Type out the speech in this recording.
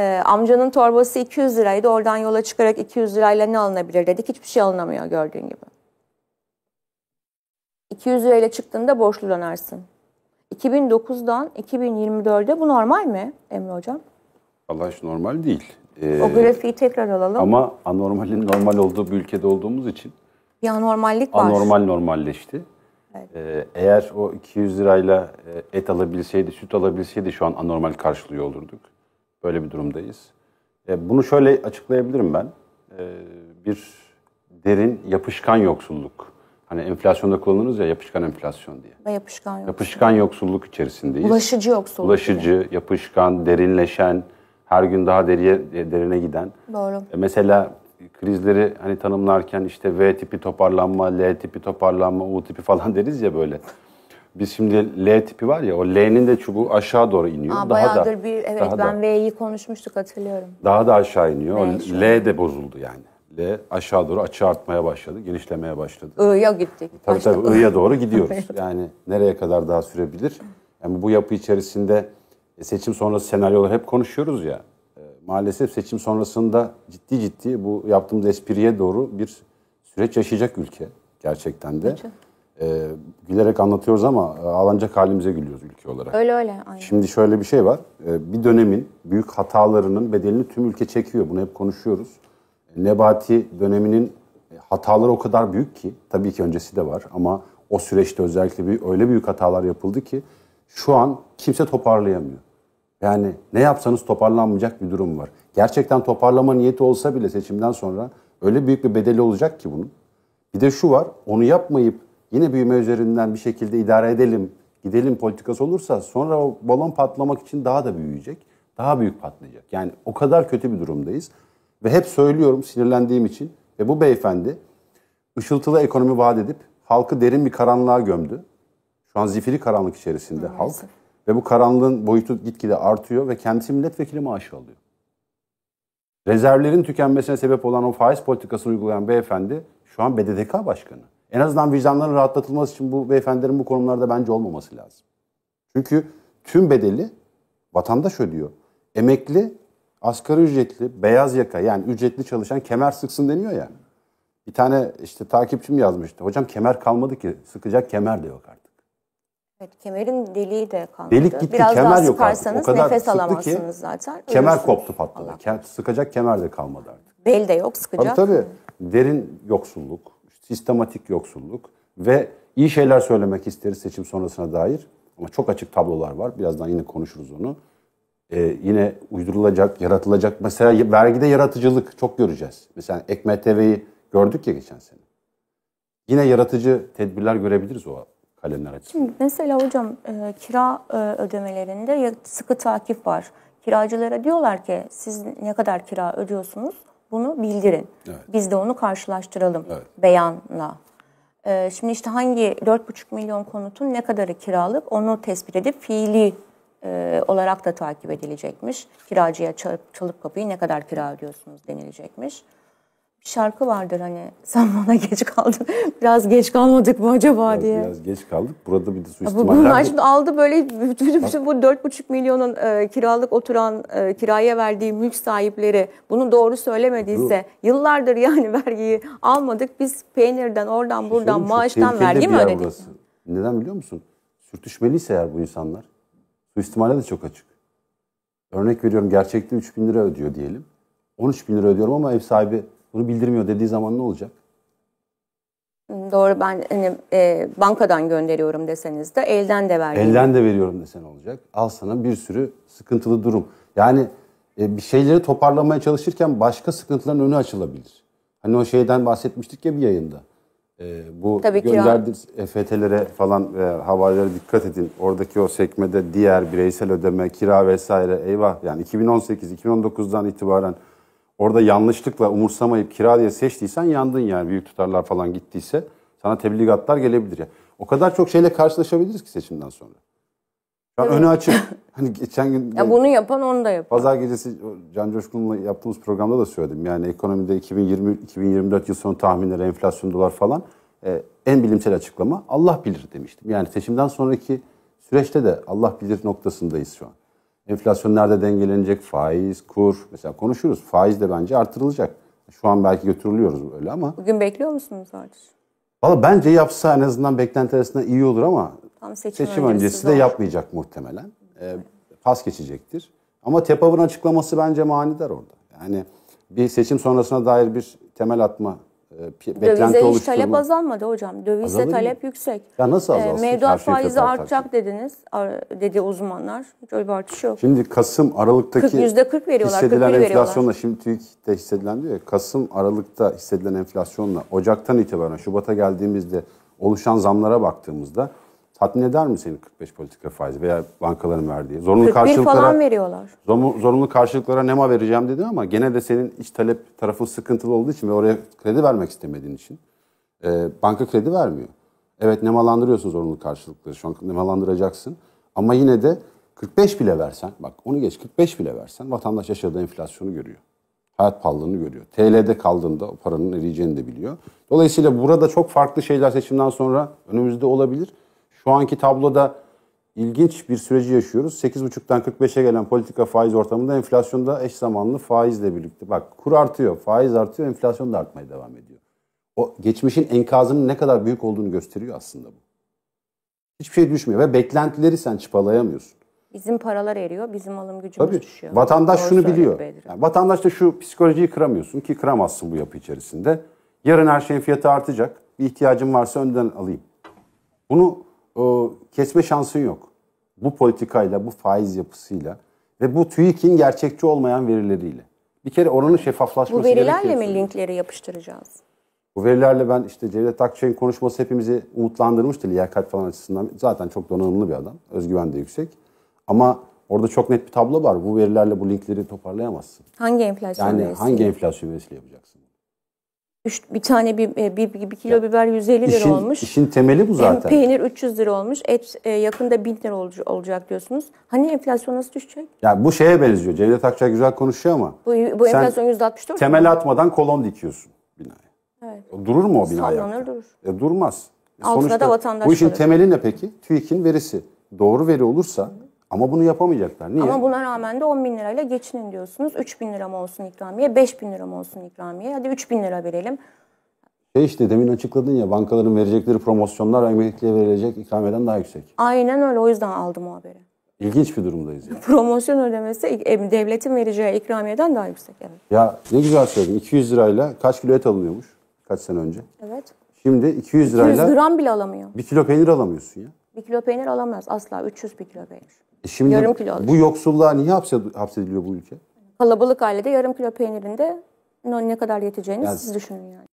Ee, amcanın torbası 200 liraydı. Oradan yola çıkarak 200 lirayla ne alınabilir dedik. Hiçbir şey alınamıyor gördüğün gibi. 200 lirayla çıktığında borçlu dönersin. 2009'dan 2024'e bu normal mi Emre Hocam? Allah hiç normal değil. Ee, o grafiği tekrar alalım. Ama anormalin normal olduğu bir ülkede olduğumuz için bir anormallik var. Anormal normalleşti. Evet. Ee, eğer o 200 lirayla e, et alabilseydi, süt alabilseydi şu an anormal karşılıyor olurduk. Böyle bir durumdayız. E, bunu şöyle açıklayabilirim ben. E, bir derin yapışkan yoksulluk. Hani enflasyonda kullanırız ya yapışkan enflasyon diye. yapışkan yoksulluk. Yapışkan yoksulluk içerisindeyiz. Ulaşıcı yoksulluk. Ulaşıcı yani. yapışkan, derinleşen, her gün daha deriye derine giden. Doğru. E, mesela krizleri hani tanımlarken işte V tipi toparlanma, L tipi toparlanma, U tipi falan deriz ya böyle. Biz şimdi L tipi var ya o L'nin de çubuğu aşağı doğru iniyor. Aa, daha da, bir evet daha ben V'yi konuşmuştuk hatırlıyorum. Daha da aşağı iniyor. V, L de bozuldu yani. L aşağı doğru açı artmaya başladı, genişlemeye başladı. I'ya gittik. Tabii Başta tabii I'ya doğru gidiyoruz. yani nereye kadar daha sürebilir? Yani bu yapı içerisinde e, seçim sonrası senaryolar hep konuşuyoruz ya. E, maalesef seçim sonrasında ciddi ciddi bu yaptığımız espriye doğru bir süreç yaşayacak ülke gerçekten de. Peki e, gülerek anlatıyoruz ama e, ağlanacak halimize gülüyoruz ülke olarak. Öyle öyle. Aynen. Şimdi şöyle bir şey var. E, bir dönemin büyük hatalarının bedelini tüm ülke çekiyor. Bunu hep konuşuyoruz. Ee, Nebati döneminin e, hataları o kadar büyük ki tabii ki öncesi de var ama o süreçte özellikle bir, öyle büyük hatalar yapıldı ki şu an kimse toparlayamıyor. Yani ne yapsanız toparlanmayacak bir durum var. Gerçekten toparlama niyeti olsa bile seçimden sonra öyle büyük bir bedeli olacak ki bunun. Bir de şu var, onu yapmayıp yine büyüme üzerinden bir şekilde idare edelim, gidelim politikası olursa sonra o balon patlamak için daha da büyüyecek. Daha büyük patlayacak. Yani o kadar kötü bir durumdayız. Ve hep söylüyorum sinirlendiğim için. Ve bu beyefendi ışıltılı ekonomi vaat edip halkı derin bir karanlığa gömdü. Şu an zifiri karanlık içerisinde halk. Ve bu karanlığın boyutu gitgide artıyor ve kendisi milletvekili maaşı alıyor. Rezervlerin tükenmesine sebep olan o faiz politikasını uygulayan beyefendi şu an BDDK başkanı. En azından vicdanların rahatlatılması için bu beyefendilerin bu konumlarda bence olmaması lazım. Çünkü tüm bedeli vatandaş ödüyor. Emekli, asgari ücretli, beyaz yaka yani ücretli çalışan kemer sıksın deniyor yani. Bir tane işte takipçim yazmıştı. Hocam kemer kalmadı ki sıkacak kemer de yok artık. Evet kemerin deliği de kalmadı. Delik gitti Biraz kemer yok artık. O kadar nefes alamazsınız ki, zaten. Kemer koptu patladı. Ke sıkacak kemer de kalmadı artık. Bel de yok sıkacak. Tabii tabii. Derin yoksulluk sistematik yoksulluk ve iyi şeyler söylemek isteriz seçim sonrasına dair ama çok açık tablolar var. Birazdan yine konuşuruz onu. Ee, yine uydurulacak, yaratılacak. Mesela vergide yaratıcılık çok göreceğiz. Mesela TV'yi gördük ya geçen sene. Yine yaratıcı tedbirler görebiliriz o kalemler açısından. Şimdi mesela hocam e, kira e, ödemelerinde sıkı takip var. Kiracılara diyorlar ki siz ne kadar kira ödüyorsunuz? bunu bildirin. Evet. Biz de onu karşılaştıralım evet. beyanla. Ee, şimdi işte hangi 4,5 milyon konutun ne kadarı kiralık onu tespit edip fiili e, olarak da takip edilecekmiş. Kiracıya çalıp, çalıp kapıyı ne kadar kira ödüyorsunuz denilecekmiş bir şarkı vardır hani sen bana geç kaldın. biraz geç kalmadık mı acaba evet, diye. Biraz geç kaldık. Burada bir de suistimaller. Bunlar şimdi aldı böyle bütün, bütün bu buçuk milyonun e, kiralık oturan e, kiraya verdiği mülk sahipleri bunu doğru söylemediyse Dur. yıllardır yani vergiyi almadık. Biz peynirden oradan Şu buradan şey, maaştan vergi mi ödedik? Neden biliyor musun? Sürtüşmeliyse eğer bu insanlar suistimale de çok açık. Örnek veriyorum gerçekte 3 bin lira ödüyor diyelim. 13 bin lira ödüyorum ama ev sahibi bunu bildirmiyor dediği zaman ne olacak? Doğru ben hani, e, bankadan gönderiyorum deseniz de elden de veriyorum. Elden de veriyorum desen olacak. Al sana bir sürü sıkıntılı durum. Yani e, bir şeyleri toparlamaya çalışırken başka sıkıntıların önü açılabilir. Hani o şeyden bahsetmiştik ya bir yayında. E, bu Tabii gönderdir EFT'lere falan e, havalelere dikkat edin. Oradaki o sekmede diğer bireysel ödeme, kira vesaire eyvah. Yani 2018-2019'dan itibaren orada yanlışlıkla umursamayıp kira diye seçtiysen yandın yani büyük tutarlar falan gittiyse sana tebligatlar gelebilir ya. O kadar çok şeyle karşılaşabiliriz ki seçimden sonra. Ben evet. önü açık. hani geçen gün ya bunu yapan onu da yapar. Pazar gecesi Can Coşkun'la yaptığımız programda da söyledim. Yani ekonomide 2020 2024 yıl sonu tahminleri, enflasyon, dolar falan e, en bilimsel açıklama Allah bilir demiştim. Yani seçimden sonraki süreçte de Allah bilir noktasındayız şu an. Enflasyon nerede dengelenecek? Faiz, kur. Mesela konuşuruz. Faiz de bence artırılacak. Şu an belki götürülüyoruz öyle ama. Bugün bekliyor musunuz artık? Valla bence yapsa en azından beklenti arasında iyi olur ama Tam seçim, seçim öncesi de var. yapmayacak muhtemelen. Ee, pas geçecektir. Ama TEPAV'ın açıklaması bence manidar orada. Yani bir seçim sonrasına dair bir temel atma e, beklenti Dövize hiç talep azalmadı hocam. Dövize Azalır talep mi? yüksek. Ya nasıl e, azalsın? E, mevduat şey faizi artacak dediniz dedi uzmanlar. Hiç öyle bir artış yok. Şimdi Kasım Aralık'taki 40, %40 veriyorlar, hissedilen enflasyonla şimdi TÜİK'te hissedilen diyor ya Kasım Aralık'ta hissedilen enflasyonla Ocak'tan itibaren Şubat'a geldiğimizde oluşan zamlara baktığımızda tatmin eder mi seni 45 politika faizi veya bankaların verdiği? Zorunlu karşılıklara falan veriyorlar. Zorunlu karşılıklara nema vereceğim dedi ama gene de senin iç talep tarafı sıkıntılı olduğu için ve oraya kredi vermek istemediğin için e, banka kredi vermiyor. Evet nemalandırıyorsun zorunlu karşılıkları. Şu an nemalandıracaksın. Ama yine de 45 bile versen, bak onu geç 45 bile versen vatandaş yaşadığı enflasyonu görüyor. Hayat pahalılığını görüyor. TL'de kaldığında o paranın eriyeceğini de biliyor. Dolayısıyla burada çok farklı şeyler seçimden sonra önümüzde olabilir. Şu anki tabloda ilginç bir süreci yaşıyoruz. 8,5'tan 45'e gelen politika faiz ortamında enflasyonda eş zamanlı faizle birlikte. Bak kur artıyor, faiz artıyor, enflasyon da artmaya devam ediyor. O geçmişin enkazının ne kadar büyük olduğunu gösteriyor aslında bu. Hiçbir şey düşmüyor ve beklentileri sen çıpalayamıyorsun. Bizim paralar eriyor, bizim alım gücümüz Tabii, düşüyor. Vatandaş Doğru şunu biliyor. Yani vatandaş da şu psikolojiyi kıramıyorsun ki kıramazsın bu yapı içerisinde. Yarın her şeyin fiyatı artacak. Bir ihtiyacım varsa önden alayım. Bunu o kesme şansın yok. Bu politikayla, bu faiz yapısıyla ve bu TÜİK'in gerçekçi olmayan verileriyle. Bir kere oranın şeffaflaşması Bu verilerle mi linkleri yapıştıracağız? Bu verilerle ben işte Cevdet Akçay'ın konuşması hepimizi umutlandırmıştı liyakat falan açısından. Zaten çok donanımlı bir adam. Özgüven de yüksek. Ama orada çok net bir tablo var. Bu verilerle bu linkleri toparlayamazsın. Hangi enflasyon Yani hangi enflasyon verisiyle yapacaksın? Üç, bir tane bir, e, bir, bir, bir kilo ya, biber 150 lira işin, olmuş. İşin temeli bu e, zaten. Peynir 300 lira olmuş. Et e, yakında 1000 lira ol, olacak diyorsunuz. Hani enflasyon nasıl düşecek? Ya bu şeye benziyor. Cevdet Akçay güzel konuşuyor ama. Bu, bu enflasyon %64 temel mi? atmadan kolon dikiyorsun binaya. Evet. E, durur mu o bina Sallanır ayakta? durur. E, durmaz. Altına Sonuçta da vatandaş Bu işin kalır. temeli ne peki? TÜİK'in verisi. Doğru veri olursa... Hı ama bunu yapamayacaklar. Niye? Ama buna rağmen de 10 bin lirayla geçinin diyorsunuz. 3 bin lira mı olsun ikramiye, 5 bin lira mı olsun ikramiye? Hadi 3 bin lira verelim. E işte demin açıkladın ya bankaların verecekleri promosyonlar emekliye verilecek ikramiyeden daha yüksek. Aynen öyle o yüzden aldım o haberi. İlginç bir durumdayız yani. Promosyon ödemesi e, devletin vereceği ikramiyeden daha yüksek evet. Ya ne güzel söyledin 200 lirayla kaç kilo et alınıyormuş kaç sene önce. Evet. Şimdi 200 lirayla... 200 gram bile alamıyor. Bir kilo peynir alamıyorsun ya. Bir kilo peynir alamaz asla. 300 bir kilo peynir. E şimdi yarım kilo alır. bu yoksulluğa niye hapse, hapsediliyor bu ülke? Kalabalık ailede yarım kilo peynirinde ne kadar yeteceğini yani, siz düşünün yani.